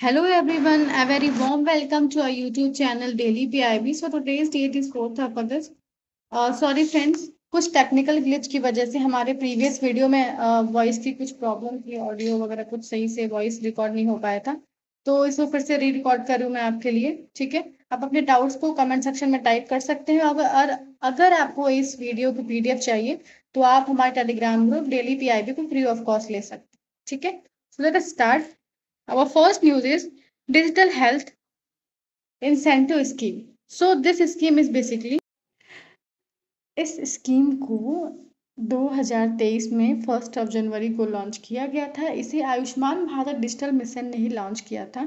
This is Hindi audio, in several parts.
Hello everyone, a very warm welcome to our YouTube channel Daily PIB. So today's date is 4th of August. Uh, sorry friends, कुछ technical glitch की वजह से हमारे previous video में uh, voice की कुछ problem थी audio वगैरह कुछ सही से voice record नहीं हो पाया था तो इसको फिर से re-record कर रही हूँ मैं आपके लिए ठीक है आप अपने doubts को comment section में type कर सकते हैं और अगर आपको इस video की PDF चाहिए तो आप हमारे Telegram group Daily पीआईबी को free of cost ले सकते हैं ठीक है So let us start. Our first news is Digital Health Incentive Scheme. So this scheme is basically इस स्कीम को 2023 में फर्स्ट ऑफ जनवरी को लॉन्च किया गया था इसे आयुष्मान भारत डिजिटल मिशन ने ही लॉन्च किया था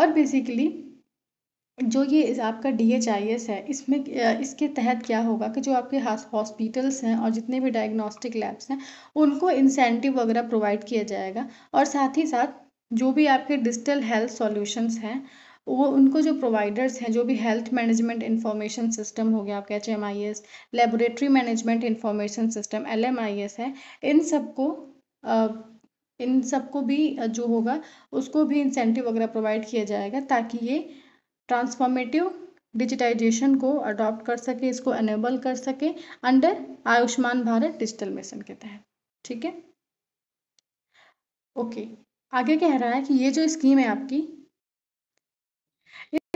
और बेसिकली जो ये आपका डी एच आई एस है इसमें इसके तहत क्या होगा कि जो आपके हॉस्पिटल्स हैं और जितने भी डायग्नोस्टिक लैब्स हैं उनको इंसेंटिव वगैरह प्रोवाइड किया जाएगा और साथ ही साथ जो भी आपके डिजिटल हेल्थ सॉल्यूशंस हैं वो उनको जो प्रोवाइडर्स हैं जो भी हेल्थ मैनेजमेंट इन्फॉर्मेशन सिस्टम हो गया आपके H M I S laboratory management information system L M I S है इन सबको इन सबको भी जो होगा उसको भी इंसेंटिव वगैरह प्रोवाइड किया जाएगा ताकि ये ट्रांसफॉर्मेटिव डिजिटाइजेशन को अडॉप्ट कर सके इसको अनेबल कर सके under Ayushman Bharat digital mission के तहत ठीक है ओके आगे कह रहा है कि ये जो स्कीम है आपकी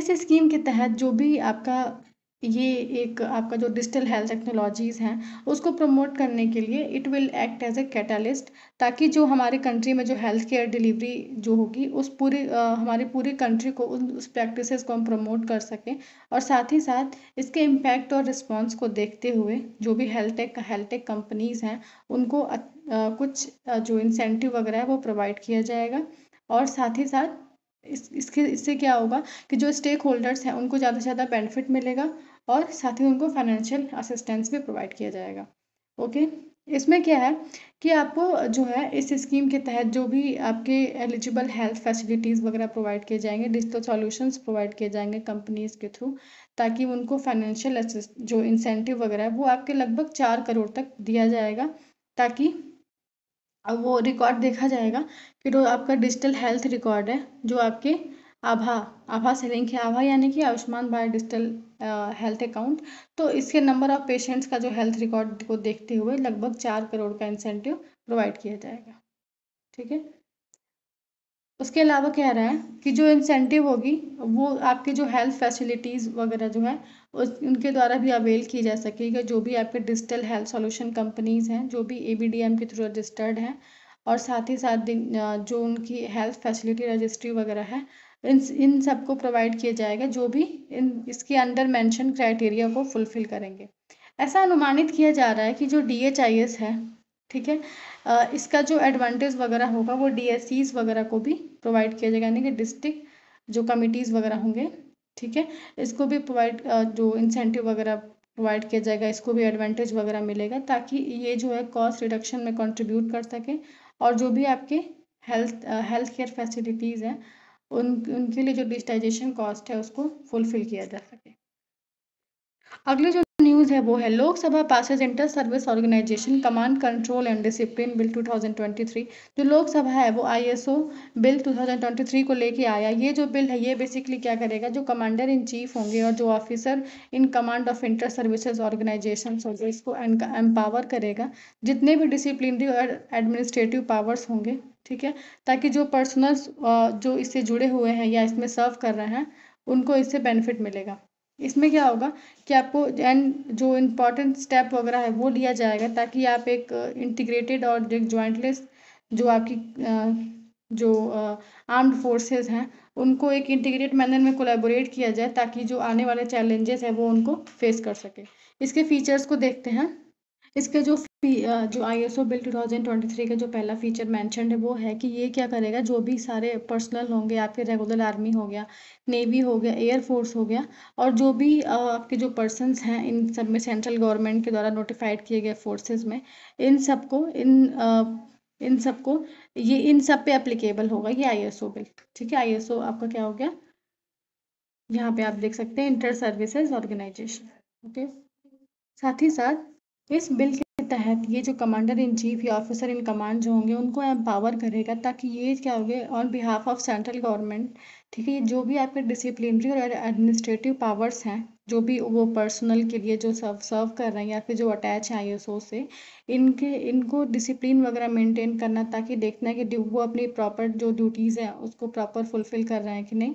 इस स्कीम के तहत जो भी आपका ये एक आपका जो डिजिटल हेल्थ टेक्नोलॉजीज़ हैं उसको प्रमोट करने के लिए it will act as a catalyst ताकि जो हमारे कंट्री में जो हेल्थ केयर डिलीवरी जो होगी उस पूरे हमारे पूरे कंट्री को उन उस प्रैक्टिसेस को हम प्रमोट कर सकें और साथ ही साथ इसके इम्पैक्ट और रिस्पांस को देखते हुए जो भी health tech health tech companies हैं उनको कुछ जो इंसेंटिव वगैरह है वो प्रोवाइड किया जाएगा और साथ ही साथ इस इसके इससे क्या होगा कि जो स्टेक होल्डर्स हैं उनको ज़्यादा से ज़्यादा बेनिफिट मिलेगा और साथ ही उनको फाइनेंशियल असिस्टेंस भी प्रोवाइड किया जाएगा ओके इसमें क्या है कि आपको जो है इस स्कीम के तहत जो भी आपके एलिजिबल हेल्थ फैसिलिटीज़ वगैरह प्रोवाइड किए जाएंगे डिजिटल सॉल्यूशंस प्रोवाइड किए जाएंगे कंपनीज के थ्रू ताकि उनको फाइनेंशियल जो इंसेंटिव वगैरह है वो आपके लगभग चार करोड़ तक दिया जाएगा ताकि अब वो रिकॉर्ड देखा जाएगा फिर जो आपका डिजिटल हेल्थ रिकॉर्ड है जो आपके आभा आभा से लिंक है आभा यानी कि Ayushman Bharat digital health account तो इसके नंबर ऑफ पेशेंट्स का जो हेल्थ रिकॉर्ड को देखते हुए लगभग चार करोड़ का इंसेंटिव प्रोवाइड किया जाएगा ठीक है उसके अलावा कह रहा है कि जो इंसेंटिव होगी वो आपके जो हेल्थ फैसिलिटीज़ वगैरह जो है उस उनके द्वारा भी अवेल की जा सकेगी जो भी आपके डिजिटल हेल्थ सॉल्यूशन कंपनीज़ हैं जो भी ए के थ्रू रजिस्टर्ड हैं और साथ ही साथ जो उनकी हेल्थ फैसिलिटी रजिस्ट्री वगैरह है इन इन सबको प्रोवाइड किया जाएगा जो भी इन इसके अंडर मेंशन क्राइटेरिया को फुलफ़िल करेंगे ऐसा अनुमानित किया जा रहा है कि जो डी है ठीक है इसका जो एडवांटेज वगैरह होगा वो डी वगैरह को भी प्रोवाइड किया जाएगा यानी कि डिस्ट्रिक्ट जो कमिटीज़ वगैरह होंगे ठीक है इसको भी प्रोवाइड जो इंसेंटिव वगैरह प्रोवाइड किया जाएगा इसको भी एडवांटेज वगैरह मिलेगा ताकि ये जो है कॉस्ट रिडक्शन में कंट्रीब्यूट कर सके और जो भी आपके हेल्थ हेल्थ केयर फैसिलिटीज़ हैं उन उनके लिए जो डिजिटाइजेशन कॉस्ट है उसको फुलफिल किया जा सके अगले जो न्यूज़ है वो है Lok Sabha passes inter service organisation command control and discipline bill 2023 जो लोकसभा है वो आईएसओ बिल 2023 को लेके आया ये जो बिल है ये बेसिकली क्या करेगा जो कमांडर इन चीफ होंगे और जो officer in command of inter services organisation होंगे इसको एम्पावर करेगा जितने भी डिसिप्लिनरी और एडमिनिस्ट्रेटिव पावर्स होंगे ठीक है ताकि जो पर्सनल जो इससे जुड़े हुए हैं या इसमें सर्व कर रहे हैं उनको इससे बेनिफिट मिलेगा इसमें क्या होगा कि आपको एंड जो इम्पोर्टेंट स्टेप वगैरह है वो लिया जाएगा ताकि आप एक इंटीग्रेटेड और एक जॉइंटलेस जो आपकी जो आर्म्ड फोर्सेस हैं उनको एक इंटीग्रेट मैनर में कोलेबोरेट किया जाए ताकि जो आने वाले चैलेंजेस हैं वो उनको फेस कर सके इसके फीचर्स को देखते हैं इसके जो जो I S O bill two thousand twenty three का जो पहला फीचर मैंशन है वो है कि ये क्या करेगा जो भी सारे पर्सनल होंगे आपके रेगुलर आर्मी हो गया नेवी हो गया एयरफोर्स हो गया और जो भी आपके जो पर्सनस हैं इन सब में सेंट्रल गवर्नमेंट के द्वारा नोटिफाइड किए गए फोर्सेज में इन सबको इन इन सबको ये इन सब पे अप्लीकेबल होगा ये आई एस ओ बिल ठीक है आई एस ओ आपका क्या हो गया यहाँ पे आप देख सकते हैं इंटर सर्विसेज ऑर्गेनाइजेशन ओके साथ ही साथ इस बिल के तहत ये जो कमांडर इन चीफ या ऑफिसर इन कमांड जो होंगे उनको एम्पावर करेगा ताकि ये क्या होगे on behalf of central government ठीक है जो भी आपके डिसिप्लिनरी और एडमिनिस्ट्रेटिव पावर्स हैं जो भी वो पर्सनल के लिए जो सर्व सर्व कर रहे हैं या फिर जो अटैच है आई से इनके इनको डिसिप्लिन वगैरह मेंटेन करना ताकि देखना है कि वो अपनी प्रॉपर जो ड्यूटीज़ हैं उसको प्रॉपर फुलफिल कर रहे हैं कि नहीं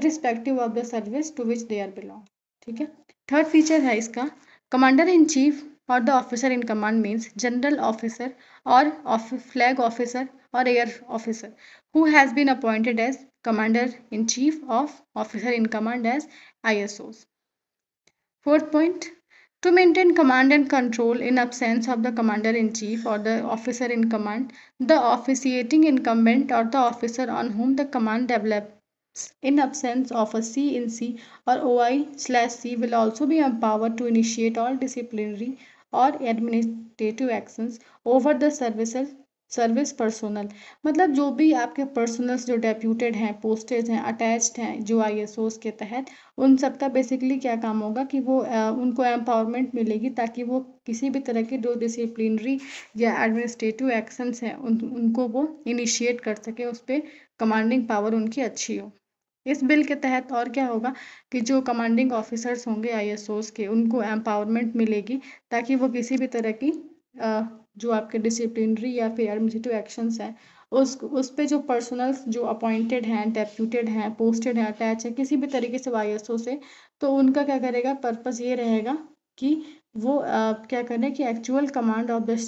irrespective of the service to which they are belong ठीक है थर्ड फीचर है इसका commander in chief or the officer in command means general officer or of flag officer or air officer who has been appointed as commander in chief of officer in command as ISOs. Fourth point to maintain command and control in absence of the commander in chief or the officer in command, the officiating incumbent or the officer on whom the command develops in absence of in c or OI/C slash will also be empowered to initiate all disciplinary और administrative actions over the service service personnel मतलब जो भी आपके पर्सनल्स जो डेप्यूटेड हैं पोस्टेड हैं अटैच्ड हैं जो आई के तहत उन सब का बेसिकली क्या काम होगा कि वो आ, उनको एम्पावरमेंट मिलेगी ताकि वो किसी भी तरह के जो डिसिप्लिनरी या एडमिनिस्ट्रेटिव एक्शंस हैं उन उनको वो इनिशिएट कर सके उस पर कमांडिंग पावर उनकी अच्छी हो इस बिल के तहत और क्या होगा कि जो कमांडिंग ऑफिसर्स होंगे आईएसओस के उनको एम्पावरमेंट मिलेगी ताकि वो किसी भी तरह की जो आपके डिसिप्लिनरी या फिर एडमिनिस्ट्रेटिव एक्शंस हैं उस उस पर जो पर्सनल्स जो अपॉइंटेड हैं डेप्यूटेड हैं पोस्टेड हैं अटैच हैं किसी भी तरीके से वाई से तो उनका क्या करेगा पर्पज़ ये रहेगा कि वो आ, क्या करें कि actual command of the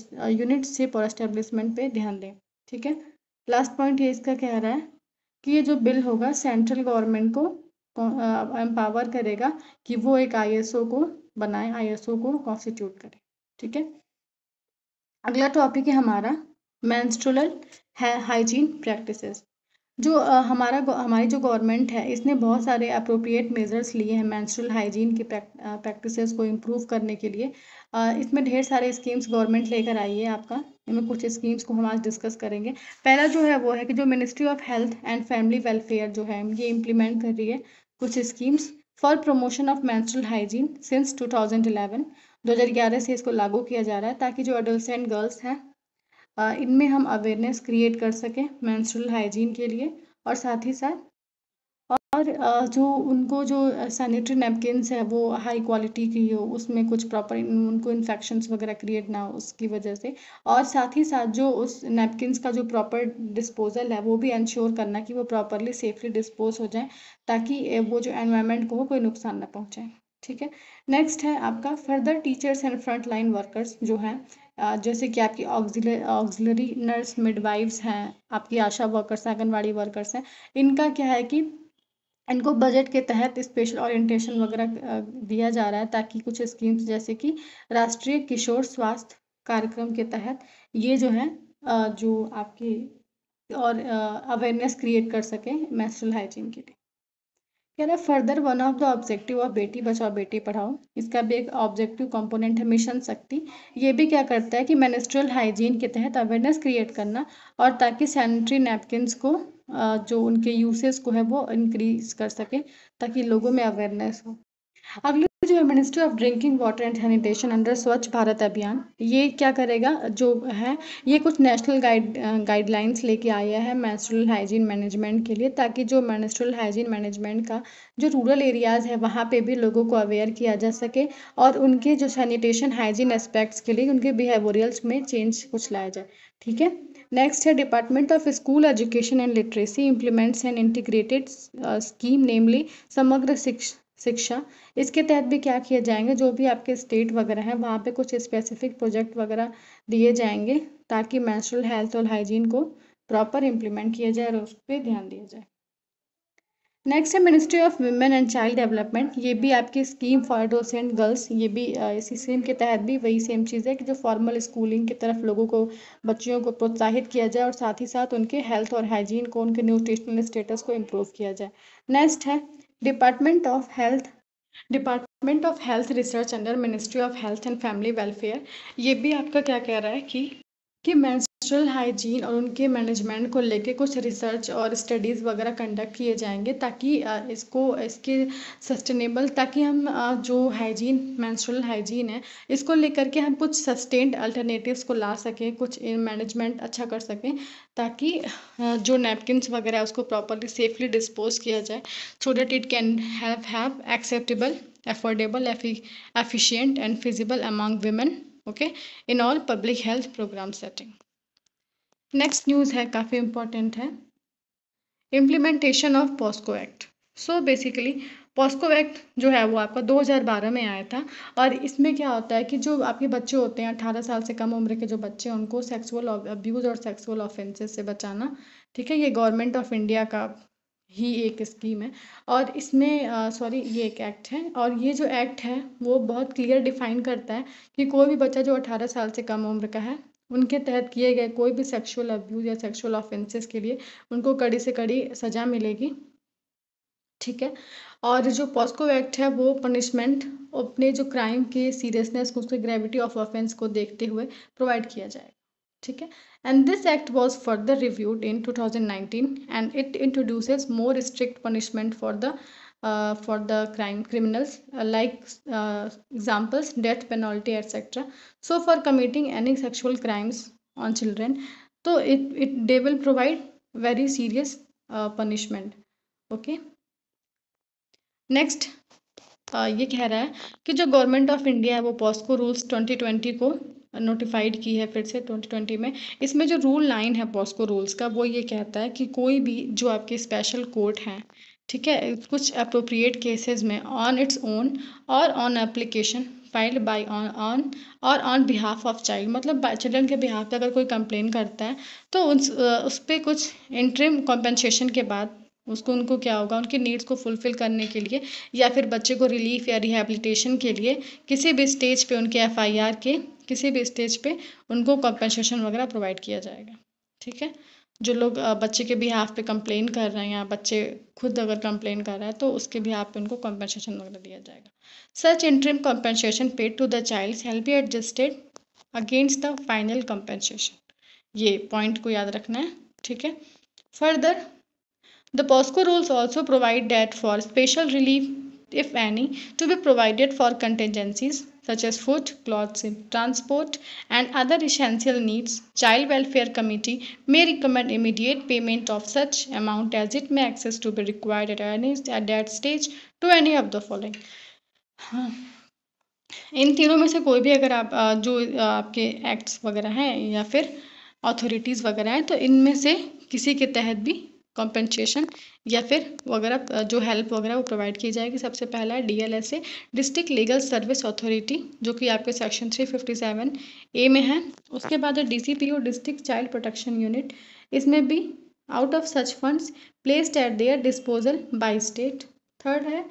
unit सिप और एस्टेब्लिशमेंट पे ध्यान दें ठीक है लास्ट पॉइंट ये इसका कह रहा है कि ये जो बिल होगा सेंट्रल गवर्नमेंट को एम्पावर करेगा कि वो एक आईएसओ को बनाए आईएसओ को कॉन्स्टिट्यूट करे ठीक है अगला टॉपिक है हमारा मैंस्ट्रोल हाइजीन प्रैक्टिसेस जो हमारा हमारी जो गवर्नमेंट है इसने बहुत सारे अप्रोप्रिएट मेजर्स लिए हैं मैंस्ट्रल हाइजीन की प्रैक्टिसेस को इम्प्रूव करने के लिए इसमें ढेर सारे स्कीम्स गवर्नमेंट लेकर आई है आपका इनमें कुछ स्कीम्स को हम आज डिस्कस करेंगे पहला जो है वो है कि जो ministry of health and family welfare जो है ये इम्प्लीमेंट कर रही है कुछ schemes for promotion of menstrual hygiene since 2011 2011 से इसको लागू किया जा रहा है ताकि जो अडल्ट एंड गर्ल्स हैं इनमें हम अवेयरनेस क्रिएट कर सकें मैंस्ट्रल हाइजीन के लिए और साथ ही साथ और जो उनको जो सैनिटरी नैपकिनस है वो हाई क्वालिटी की हो उसमें कुछ प्रॉपर उनको इन्फेक्शंस वगैरह क्रिएट ना हो उसकी वजह से और साथ ही साथ जो उस नैपकिनस का जो प्रॉपर डिस्पोजल है वो भी इंश्योर करना कि वो प्रॉपरली सेफली डिस्पोज हो जाए ताकि वो जो एनवायरमेंट को हो कोई नुकसान ना पहुँचाए ठीक है नेक्स्ट है आपका further teachers and front line workers जो हैं जैसे कि आपकी ऑक्जिलरी ऑक्जिलरी नर्स मिडवाइफ्स हैं आपकी आशा वर्कर्स आंगनबाड़ी वर्कर्स हैं इनका क्या है कि इनको बजट के तहत स्पेशल ओरिएंटेशन वगैरह दिया जा रहा है ताकि कुछ स्कीम्स जैसे कि राष्ट्रीय किशोर स्वास्थ्य कार्यक्रम के तहत ये जो है जो आपकी और अवेयरनेस क्रिएट कर सकें मेस्ट्रल हाइजीन के लिए कह रहा further one of the objective of Beti Bachao बेटी पढ़ाओ इसका भी एक ऑब्जेक्टिव कंपोनेंट है मिशन शक्ति ये भी क्या करता है कि मेनेस्ट्रल हाइजीन के तहत अवेयरनेस क्रिएट करना और ताकि सैनिटरी नैपकिन को जो उनके यूसेज को है वो इंक्रीज कर सकें ताकि लोगों में अवेयरनेस हो अगले जो है ministry of drinking water and sanitation under Swachh Bharat अभियान ये क्या करेगा जो है ये कुछ नेशनल गाइड गाइडलाइंस लेके आया है मैंस्ट्रल हाइजीन मैनेजमेंट के लिए ताकि जो मैंस्ट्रल हाइजीन मैनेजमेंट का जो रूरल एरियाज़ है वहाँ पे भी लोगों को अवेयर किया जा सके और उनके जो सैनिटेशन हाइजीन एस्पेक्ट्स के लिए उनके बिहेवियल्स में चेंज कुछ लाया जाए ठीक है नेक्स्ट है department of school education and literacy implements and integrated scheme namely Samagra Shiksha इसके तहत भी क्या किया जाएंगे जो भी आपके स्टेट वगैरह हैं वहाँ पे कुछ स्पेसिफिक प्रोजेक्ट वगैरह दिए जाएंगे ताकि मैंस्ट्रल हेल्थ और हाइजीन को प्रॉपर इम्प्लीमेंट किया जाए और उस पर ध्यान दिया जाए नेक्स्ट है ministry of women and child development ये भी आपकी स्कीम फॉर एंड गर्ल्स ये भी इसी स्कीम के तहत भी वही सेम चीज़ है कि जो फॉर्मल स्कूलिंग की तरफ लोगों को बच्चियों को प्रोत्साहित किया जाए और साथ ही साथ उनके हेल्थ और हाइजीन को उनके न्यूट्रिशनल स्टेटस को इम्प्रूव किया जाए नेक्स्ट है department of health department of health research under ministry of health and family welfare ये भी आपका क्या कह रहा है कि कि मैं मेंस्ट्रुअल हाइजीन और उनके मैनेजमेंट को लेके कुछ रिसर्च और स्टडीज़ वगैरह कंडक्ट किए जाएंगे ताकि इसको इसके सस्टेनेबल ताकि हम जो हाइजीन मेंस्ट्रुअल हाइजीन है इसको लेकर के हम कुछ सस्टेन्ड अल्टरनेटिव्स को ला सकें कुछ मैनेजमेंट अच्छा कर सकें ताकि जो नैपकिनस वगैरह उसको प्रॉपरली सेफली डिस्पोज किया जाए so that it can have have acceptable affordable efficient and feasible among women okay in all public health programme setting next news है काफ़ी इम्पोर्टेंट है implementation of POCSO act so basically POCSO act जो है वो आपका 2012 में आया था और इसमें क्या होता है कि जो आपके बच्चे होते हैं 18 साल से कम उम्र के जो बच्चे हैं उनको सेक्सुअल अब्यूज़ और सेक्सुअल ऑफेंसेस से बचाना ठीक है ये गवर्नमेंट ऑफ इंडिया का ही एक स्कीम है और इसमें सॉरी ये एक एक्ट है और ये जो एक्ट है वो बहुत क्लियर डिफाइन करता है कि कोई भी बच्चा जो अठारह साल से कम उम्र का है उनके तहत किए गए कोई भी सेक्सुअल अब्यूज़ या सेक्सुअल ऑफेंसेस के लिए उनको कड़ी से कड़ी सज़ा मिलेगी ठीक है और जो पॉस्को एक्ट है वो पनिशमेंट अपने जो क्राइम की सीरियसनेस उसके ग्रेविटी ऑफ ऑफेंस को देखते हुए प्रोवाइड किया जाएगा ठीक है and this act was further reviewed in 2019 and it introduces more strict punishment for the uh, for the crime criminals uh, like uh, examples death penalty etc so for committing any sexual crimes on children so it, it they will provide very serious punishment okay next ये कह रहा है कि जो गवर्नमेंट ऑफ इंडिया है वो पॉस्को रूल्स 2020 को नोटिफाइड की है फिर से 2020 में इसमें जो रूल लाइन है पॉस्को रूल्स का वो ये कहता है कि कोई भी जो आपके स्पेशल कोर्ट हैं ठीक है कुछ अप्रोप्रिएट केसेस में ऑन इट्स ओन और on application filed by on on और ऑन बिहाफ ऑफ चाइल्ड मतलब चिल्ड्रन के बिहाफ पे अगर कोई कंप्लेन करता है तो उस उस पर कुछ इंट्रीम कॉम्पनसेशन के बाद उसको उनको क्या होगा उनके नीड्स को फुलफिल करने के लिए या फिर बच्चे को रिलीफ या रिहेबिलिटेशन के लिए किसी भी स्टेज पे उनके एफआईआर के किसी भी स्टेज पे उनको कॉम्पनसेशन वगैरह प्रोवाइड किया जाएगा ठीक है जो लोग बच्चे के बिहाफ पे कंप्लेन कर रहे हैं या बच्चे खुद अगर कंप्लेन कर रहा है तो उसके बिहाफ पे उनको कॉम्पेंसेशन वगैरह दिया जाएगा such interim compensation paid to the child help be adjusted against the final compensation ये पॉइंट को याद रखना है ठीक है further the POCSO rules also provide that for special relief if any to be provided for contingencies such as food, clothes, transport and other essential needs, Child Welfare Committee may recommend immediate payment of such amount as it may access to be required at, any, at that stage to any of the following. इन तीनों में से कोई भी अगर आप जो आपके एक्ट्स वगैरह हैं या फिर अथॉरिटीज़ वगैरह हैं तो इनमें से किसी के तहत भी कॉम्पनसेशन या फिर वगैरह जो हेल्प वगैरह वो प्रोवाइड की जाएगी सबसे पहला है DLSA district legal service authority जो कि आपके section three fifty seven A में है उसके बाद है DCPO district child protection unit इसमें भी out of such funds placed at their disposal by state third है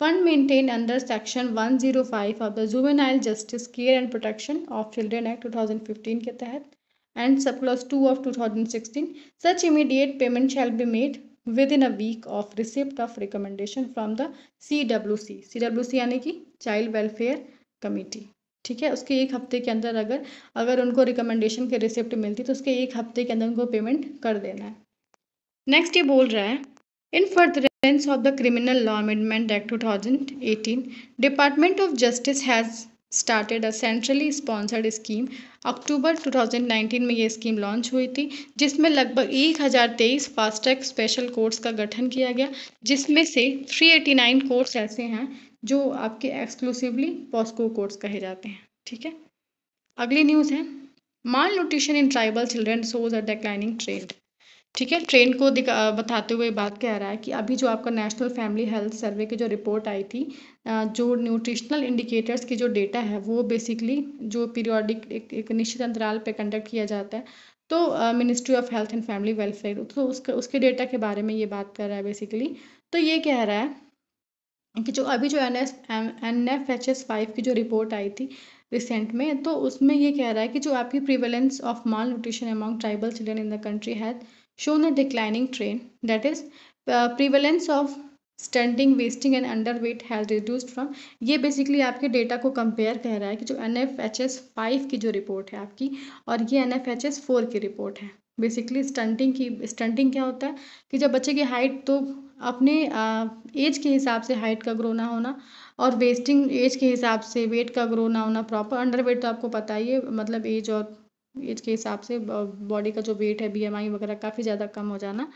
fund maintain under section one of the juvenile justice care and protection of children act two के तहत and subclause 2 of 2016 such immediate payment shall be made within a week of receipt of recommendation from the CWC CWC यानी कि चाइल्ड वेलफेयर कमेटी ठीक है उसके एक हफ्ते के अंदर अगर अगर उनको रिकमेंडेशन के रिसिप्ट मिलती तो उसके एक हफ्ते के अंदर उनको पेमेंट कर देना है नेक्स्ट ये बोल रहा है in furtherance of the criminal law amendment act 2018 department of justice has started a centrally sponsored scheme October 2019 में ये स्कीम लॉन्च हुई थी जिसमें लगभग एक हज़ार तेईस फास्टैग स्पेशल कोर्स का गठन किया गया जिसमें से 389 कोर्स ऐसे हैं जो आपके एक्सक्लूसिवली पॉस्को कोर्स कहे जाते हैं ठीक है अगली न्यूज़ है malnutrition in tribal children shows a declining trend ठीक है ट्रेंड को दिखा बताते हुए बात कह रहा है कि अभी जो आपका नेशनल फैमिली हेल्थ सर्वे की जो रिपोर्ट आई थी जो न्यूट्रिशनल इंडिकेटर्स की जो डेटा है वो बेसिकली जो पीरियोडिक एक, एक निश्चित अंतराल पे कंडक्ट किया जाता है तो ministry of health and family welfare तो उसके उसके डेटा के बारे में ये बात कर रहा है बेसिकली तो ये कह रहा है कि जो अभी जो N S N F H S five की जो रिपोर्ट आई थी रिसेंट में तो उसमें ये कह रहा है कि जो आपकी prevalence of malnutrition among tribal children in the country has shown a declining trend that is uh, prevalence of stunting wasting and underweight has reduced from ये बेसिकली आपके डेटा को कंपेयर कह रहा है कि जो N F H S five की जो रिपोर्ट है आपकी और ये N F H S four की रिपोर्ट है बेसिकली स्टंटिंग की स्टंटिंग क्या होता है कि जब बच्चे की हाइट तो अपने एज के हिसाब से हाइट का ग्रो ना होना और वेस्टिंग एज के हिसाब से वेट का ग्रो ना होना प्रॉपर अंडर वेट तो आपको पता ही है मतलब एज और एज के हिसाब से बॉडी का जो वेट है बीएमआई वगैरह काफ़ी ज़्यादा कम हो जाना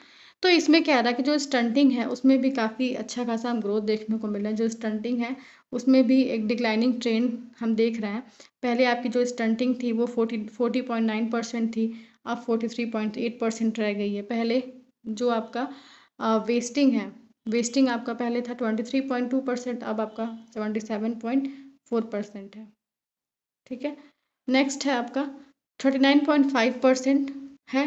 तो इसमें क्या रहा कि जो स्टंटिंग है उसमें भी काफ़ी अच्छा खासा हम ग्रोथ देखने को मिल रहा है जो स्टंटिंग है उसमें भी एक डिक्लाइनिंग ट्रेंड हम देख रहे हैं पहले आपकी जो स्टंटिंग थी वो forty forty point nine percent थी अब forty three point eight percent रह गई है पहले जो आपका वेस्टिंग है वेस्टिंग आपका पहले था twenty three point two percent अब आपका seventy seven point four percent है ठीक है नेक्स्ट है आपका thirty nine point five percent है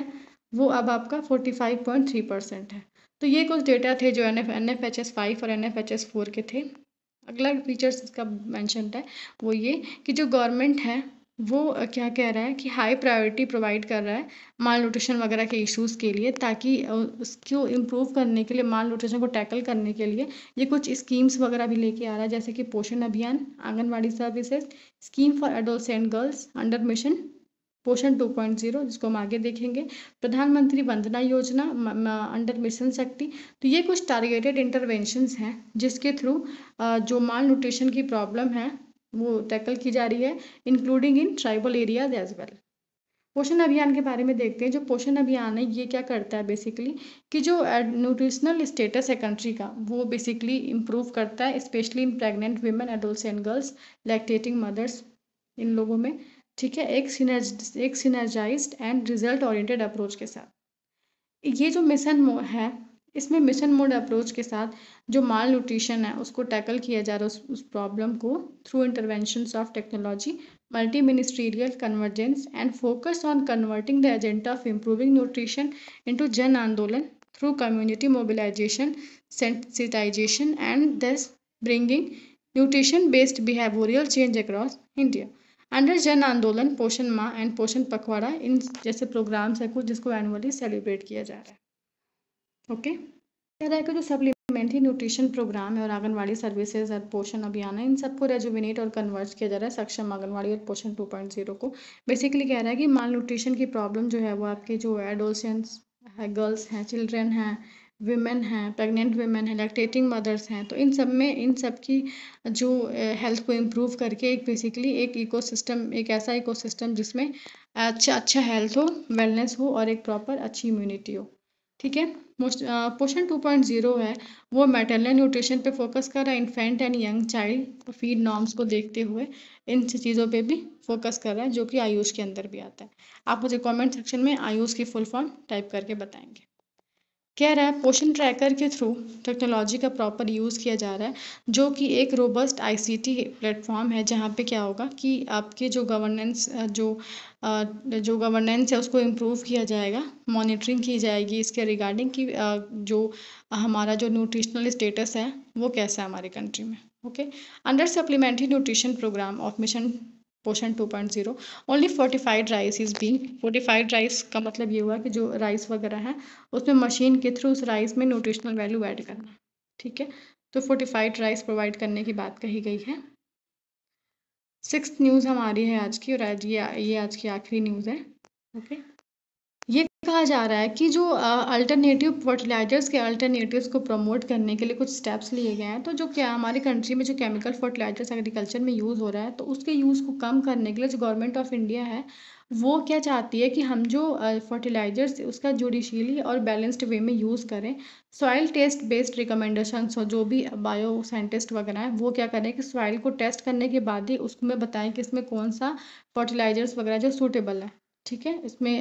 वो अब आपका forty five point three percent है तो ये कुछ डेटा थे जो N F N F H S five और N F H S four के थे अगला फीचर्स इसका मैंशन है वो ये कि जो गवर्नमेंट है वो क्या कह रहा है कि हाई प्रायोरिटी प्रोवाइड कर रहा है माल न्यूट्रिशन वगैरह के इश्यूज़ के लिए ताकि उसको इम्प्रूव करने के लिए माल न्यूट्रिशन को टैकल करने के लिए ये कुछ स्कीम्स वगैरह भी लेके आ रहा है जैसे कि Poshan Abhiyan anganwadi services scheme for adult and girls under mission Poshan 2.0 जिसको हम आगे देखेंगे प्रधानमंत्री वंदना योजना अंडर मिशन शक्ति तो ये कुछ टारगेटेड इंटरवेंशंस हैं जिसके थ्रू जो माल न्यूट्रिशन की प्रॉब्लम है वो टैकल की जा रही है including in tribal areas as well Poshan Abhiyan के बारे में देखते हैं जो पोषण अभियान है ये क्या करता है बेसिकली कि जो न्यूट्रिशनल स्टेटस है कंट्री का वो बेसिकली इम्प्रूव करता है specially in pregnant women adolescent and girls lactating mothers इन लोगों में ठीक है एक सीनेज एक synergised and result oriented approach के साथ ये जो मिशन मोड है इसमें मिशन मोड अप्रोच के साथ जो माल न्यूट्रिशन है उसको टैकल किया जा रहा है उस, उस प्रॉब्लम को through intervention of technology multi ministerial convergence and focus on converting the agenda of improving nutrition into Jan Andolan through community mobilisation sensitisation and thus bringing nutrition based behavioural change across India under Jan Andolan पोषण माह एंड पोषण पखवाड़ा इन जैसे प्रोग्राम्स है कुछ जिसको एनुअली सेलिब्रेट किया जा रहा है ओके कह रहा है कि जो सप्लीमेंट्री न्यूट्रिशन प्रोग्राम है और आंगनवाड़ी सर्विसेज और पोषण अभियान है इन सबको रेजुविनेट और कन्वर्ट किया जा रहा है सक्षम आंगनवाड़ी और पोषण टू पॉइंट जीरो को बेसिकली कह रहा है कि माल न्यूट्रिशन की प्रॉब्लम जो है वो आपके जो एडोलसेंस है गर्ल्स हैं चिल्ड्रेन हैं वीमेन हैं प्रेग्नेंट वेमेन हैं लैक्टेटिंग मदर्स हैं तो इन सब में इन सब की जो हेल्थ eh, को इम्प्रूव करके एक बेसिकली एक इकोसिस्टम एक ऐसा इकोसिस्टम जिसमें अच्छा अच्छा हेल्थ हो वेलनेस हो और एक प्रॉपर अच्छी इम्यूनिटी हो ठीक है पोषण टू पॉइंट जीरो है वो मेटरनल न्यूट्रिशन पे फोकस कर रहा है infant and young child feed norms को देखते हुए इन चीज़ों पे भी फोकस कर रहा है जो कि आयुष के अंदर भी आता है आप मुझे कमेंट सेक्शन में आयुष की फुल फॉर्म टाइप करके बताएंगे कह रहा है पोषण ट्रैकर के थ्रू टेक्नोलॉजी का प्रॉपर यूज़ किया जा रहा है जो कि एक रोबस्ट आईसीटी प्लेटफॉर्म है जहाँ पे क्या होगा कि आपके जो गवर्नेंस जो जो गवर्नेंस है उसको इम्प्रूव किया जाएगा मॉनिटरिंग की जाएगी इसके रिगार्डिंग कि जो हमारा जो न्यूट्रिशनल स्टेटस है वो कैसा है हमारी कंट्री में okay under supplementary nutrition programme of mission two point zero only fortified rice is been fortified rice का मतलब ये हुआ कि जो राइस वगैरह है उसमें मशीन के थ्रू उस राइस में न्यूट्रिशनल वैल्यू ऐड करना ठीक है तो फोर्टिफाइड राइस प्रोवाइड करने की बात कही गई है सिक्स न्यूज़ हमारी है आज की और आज ये ये आज की आखिरी न्यूज़ है ओके okay? कहा जा रहा है कि जो अल्टरनेटिव फर्टिलाइजर्स के अल्टरनेटिव्स को प्रमोट करने के लिए कुछ स्टेप्स लिए गए हैं तो जो क्या हमारी कंट्री में जो केमिकल फर्टिलाइजर्स एग्रीकल्चर में यूज़ हो रहा है तो उसके यूज़ को कम करने के लिए जो गवर्नमेंट ऑफ इंडिया है वो क्या चाहती है कि हम जो फर्टिलाइजर्स उसका जुडिशियली और बैलेंस्ड वे में यूज़ करें सॉइल टेस्ट बेस्ड रिकमेंडेशन हो जो भी बायो साइंटिस्ट वगैरह हैं वो क्या करें कि सॉइल को टेस्ट करने के बाद ही उसमें बताएं कि इसमें कौन सा फर्टिलाइजर्स वगैरह जो सूटेबल है ठीक है इसमें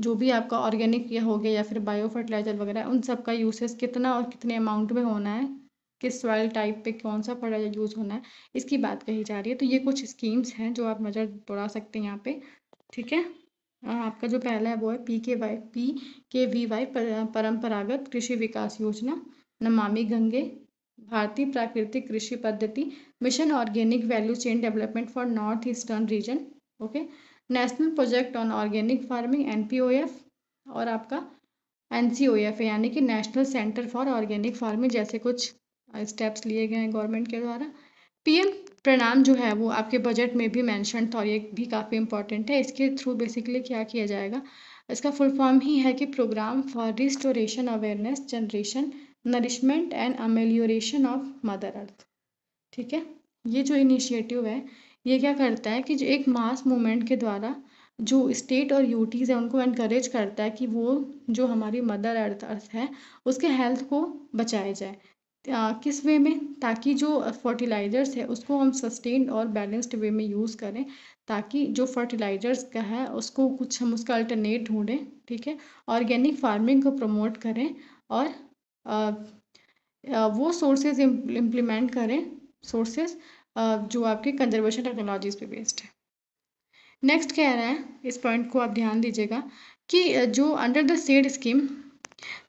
जो भी आपका ऑर्गेनिक या हो गया या फिर बायो फर्टिलाइज़र वगैरह उन सब का यूसेज कितना और कितने अमाउंट में होना है किस सॉइल टाइप पे कौन सा फर्टिलाइजर यूज़ होना है इसकी बात कही जा रही है तो ये कुछ स्कीम्स हैं जो आप नज़र दौड़ा सकते हैं यहाँ पे ठीक है आपका जो पहला है वो है P K Y P K V Y Paramparagat Krishi विकास योजना नमामि गंगे भारतीय Prakritik Krishi Paddhati mission organic value chain development for north eastern region okay national project on organic farming N और आपका एन एफ यानी कि national centre for organic farming जैसे कुछ स्टेप्स लिए गए हैं गवर्नमेंट के द्वारा पीएम प्रणाम जो है वो आपके बजट में भी मैंशन था और ये भी काफ़ी इंपॉर्टेंट है इसके थ्रू बेसिकली क्या किया जाएगा इसका फुल फॉर्म ही है कि programme for restoration awareness generation nourishment and amelioration of mother earth ठीक है ये जो इनिशिएटिव है ये क्या करता है कि जो एक मास मूवमेंट के द्वारा जो स्टेट और यूटीज़ है उनको इनक्रेज करता है कि वो जो हमारी मदर अर्थ अर्थ है उसके हेल्थ को बचाया जाए किस वे में ताकि जो फर्टिलाइज़र्स है उसको हम सस्टेन और बैलेंस्ड वे में यूज़ करें ताकि जो फर्टिलाइज़र्स का है उसको कुछ हम उसका अल्टरनेट ढूंढें ठीक है ऑर्गेनिक फार्मिंग को प्रमोट करें और आ, आ, वो सोर्सेज इम्प्लीमेंट करें सोर्सेज जो आपकी कंजर्वेशन टेक्नोलॉजीज़ पे बेस्ड है नेक्स्ट कह रहा है इस पॉइंट को आप ध्यान दीजिएगा कि जो under the said scheme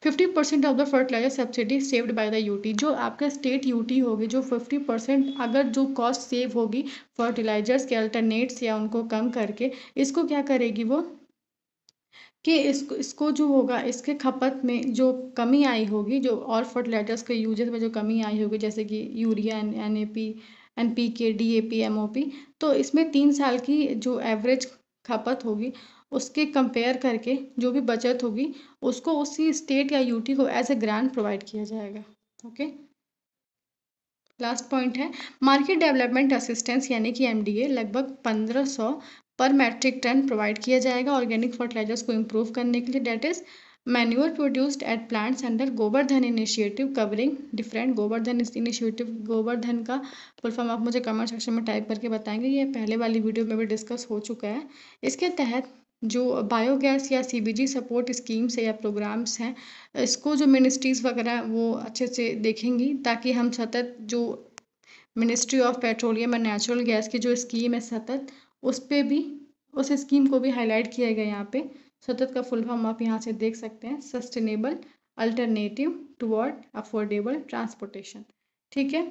fifty percent of the fertiliser subsidy saved by the UT जो आपका स्टेट यूटी होगी जो फिफ्टी परसेंट अगर जो कॉस्ट सेव होगी फर्टिलाइजर्स के अल्टरनेट्स या उनको कम करके इसको क्या करेगी वो कि इसको इसको जो होगा इसके खपत में जो कमी आई होगी जो और फर्टिलाइजर्स के यूजेस में जो कमी आई होगी जैसे कि urea N N A P and P K D A P M O P तो इसमें तीन साल की जो एवरेज खपत होगी उसके कंपेयर करके जो भी बचत होगी उसको उसी स्टेट या यूटी को एज ए ग्रांट प्रोवाइड किया जाएगा ओके लास्ट पॉइंट है मार्केट डेवलपमेंट असिस्टेंस यानी कि एमडीए लगभग पंद्रह सौ पर मैट्रिक टन प्रोवाइड किया जाएगा ऑर्गेनिक फर्टिलाइजर्स को इम्प्रूव करने के लिए that is manure produced at plants under Gobardhan initiative covering different Govardhan initiative Gobardhan का फुल फॉर्म आप मुझे कमेंट सेक्शन में टाइप करके बताएंगे ये पहले वाली वीडियो में भी डिस्कस हो चुका है इसके तहत जो बायोगैस या सीबीजी सपोर्ट स्कीम्स है या प्रोग्राम्स हैं इसको जो मिनिस्ट्रीज़ वगैरह वो अच्छे से देखेंगी ताकि हम सतत जो ministry of petroleum and natural gas की जो स्कीम है सतत उस पर भी उस स्कीम को भी हाईलाइट किया गया यहाँ पर सतत का फुल फॉर्म आप यहाँ से देख सकते हैं sustainable alternative toward affordable transportation ठीक है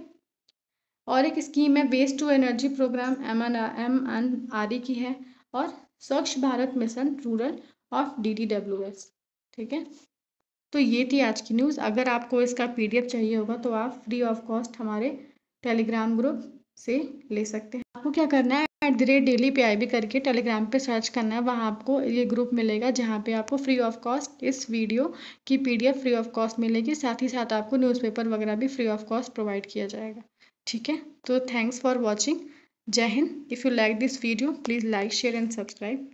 और एक स्कीम है waste to energy program M N M N R E की है और Swachh Bharat mission rural of D D W S ठीक है तो ये थी आज की न्यूज़ अगर आपको इसका पी डी एफ चाहिए होगा तो आप फ्री ऑफ कॉस्ट हमारे टेलीग्राम ग्रुप से ले सकते हैं आपको क्या करना है at the rate daily P I B करके टेलीग्राम पे सर्च करना है वहाँ आपको ये ग्रुप मिलेगा जहाँ पे आपको फ्री ऑफ कॉस्ट इस वीडियो की पीडीएफ फ्री ऑफ कॉस्ट मिलेगी साथ ही साथ आपको न्यूज़पेपर वगैरह भी फ्री ऑफ कॉस्ट प्रोवाइड किया जाएगा ठीक है तो थैंक्स फॉर वॉचिंग जय Hind if you like this video please like share and subscribe